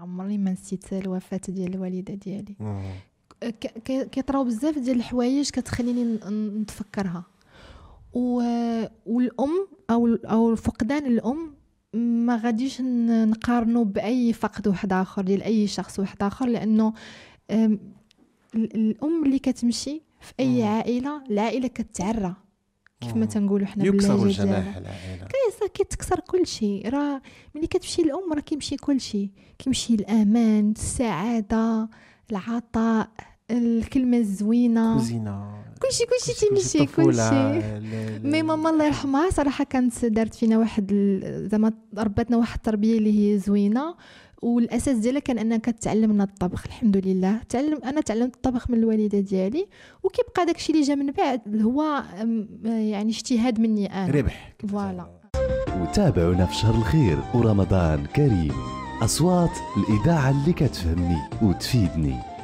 عمرني ما نسيت الوفاه ديال الوالده ديالي آه. أه، كيطراو بزاف ديال الحوايج كتخليني نتفكرها و... والام او او فقدان الام ما غاديش نقارنه باي فقد واحد اخر ديال اي شخص واحد اخر لانه الام اللي كتمشي في اي عائله العائله كتعرى كيف ما تنقولوا حنا باللهجه ديالنا راه كيتكسر كلشي راه ملي كتمشي الام راه كيمشي كلشي كيمشي الامان السعاده العطاء الكلمه الزوينه الكوزينه كلشي كلشي تيمشي كلشي مي ماما الله يرحمها صراحه كانت دارت فينا واحد زعما رباتنا واحد التربيه اللي هي زوينه والاساس ديالها كان انها كتعلمنا الطبخ الحمد لله تعلم انا تعلمت الطبخ من الوالده ديالي وكيبقى داكشي اللي جا من بعد هو يعني اجتهاد مني انا ربح فوالا وتابعونا في شهر الخير ورمضان كريم أصوات الإذاعة اللي كتفهمني وتفيدني